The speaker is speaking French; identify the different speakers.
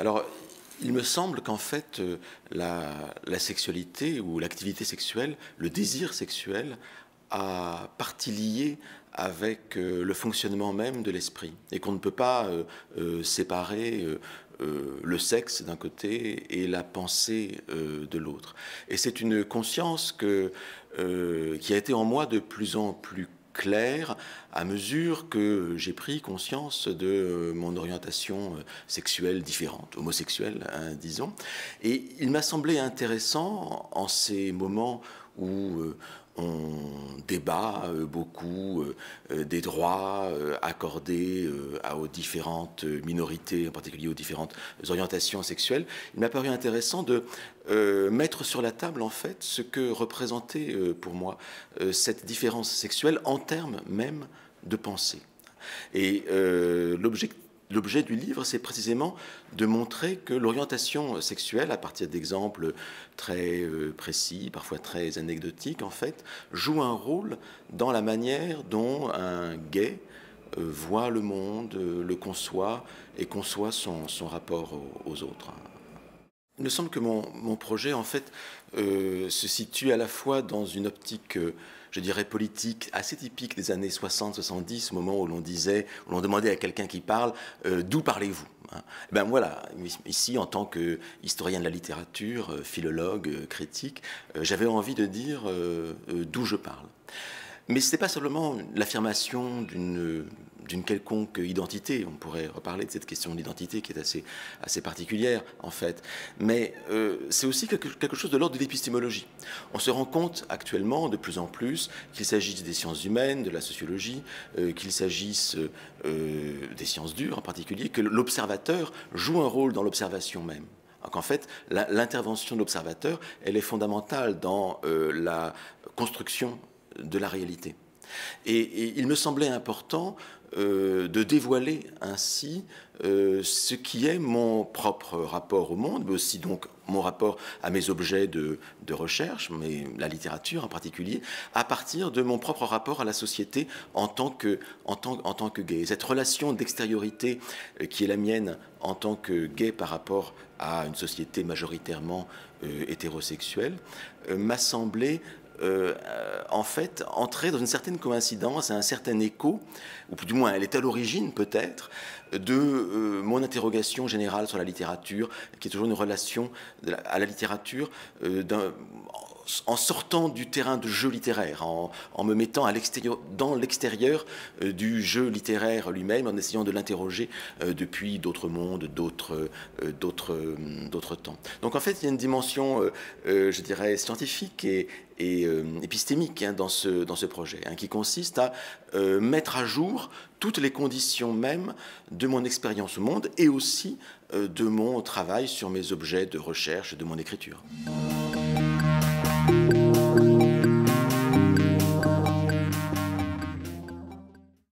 Speaker 1: Alors, il me semble qu'en fait, euh, la, sexualité ou l'activité sexuelle, le désir sexuel, a partie liée avec euh, le fonctionnement même de l'esprit et qu'on ne peut pas euh, séparer le sexe d'un côté et la pensée de l'autre. Et c'est une conscience que, qui a été en moi de plus en plus clair à mesure que j'ai pris conscience de euh, mon orientation euh, sexuelle différente, homosexuelle, hein, disons. Et il m'a semblé intéressant en ces moments où euh, on débat euh, beaucoup euh, euh, des droits accordés aux différentes minorités, en particulier aux différentes orientations sexuelles. Il m'a paru intéressant de mettre sur la table en fait ce que représentait pour moi cette différence sexuelle en termes même de pensée. Et l'objectif L'objet du livre, c'est précisément de montrer que l'orientation sexuelle, à partir d'exemples très euh, précis, parfois très anecdotiques, en fait, joue un rôle dans la manière dont un gay euh, voit le monde, euh, le conçoit et conçoit son, son rapport aux autres il me semble que mon, projet, en fait, euh, se situe à la fois dans une optique, euh, je dirais, politique assez typique des années 60-70, au moment où l'on disait, où l'on demandait à quelqu'un qui parle, euh, d'où parlez-vous hein. eh Ben voilà, ici, en tant que historien de la littérature, philologue, critique, j'avais envie de dire d'où je parle. Mais ce n'est pas seulement l'affirmation d'une d'une quelconque identité. On pourrait reparler de cette question d'identité qui est assez, assez particulière, en fait. Mais euh, c'est aussi quelque, chose de l'ordre de l'épistémologie. On se rend compte actuellement, de plus en plus, qu'il s'agisse des sciences humaines, de la sociologie, euh, qu'il s'agisse euh, des sciences dures en particulier, que l'observateur joue un rôle dans l'observation même. en fait, l'intervention de l'observateur, elle est fondamentale dans la construction de la réalité. Et, il me semblait important euh, de dévoiler ainsi euh, ce qui est mon propre rapport au monde, mais aussi donc mon rapport à mes objets de, recherche, mais la littérature en particulier, à partir de mon propre rapport à la société en tant que, en tant, en tant que gay. Cette relation d'extériorité euh, qui est la mienne en tant que gay par rapport à une société majoritairement hétérosexuelle m'a semblé euh, en fait, entrer dans une certaine coïncidence, un certain écho, ou du moins elle est à l'origine peut-être, de euh, mon interrogation générale sur la littérature, qui est toujours une relation à la littérature euh, en sortant du terrain de jeu littéraire, en, me mettant à l'extérieur, dans l'extérieur du jeu littéraire lui-même, en essayant de l'interroger depuis d'autres mondes, d'autres, d'autres, d'autres temps. Donc en fait, il y a une dimension, je dirais, scientifique et, et euh, épistémique hein, dans, ce, dans ce projet, hein, qui consiste à euh, mettre à jour toutes les conditions même de mon expérience au monde et aussi euh, de mon travail sur mes objets de recherche, de mon écriture.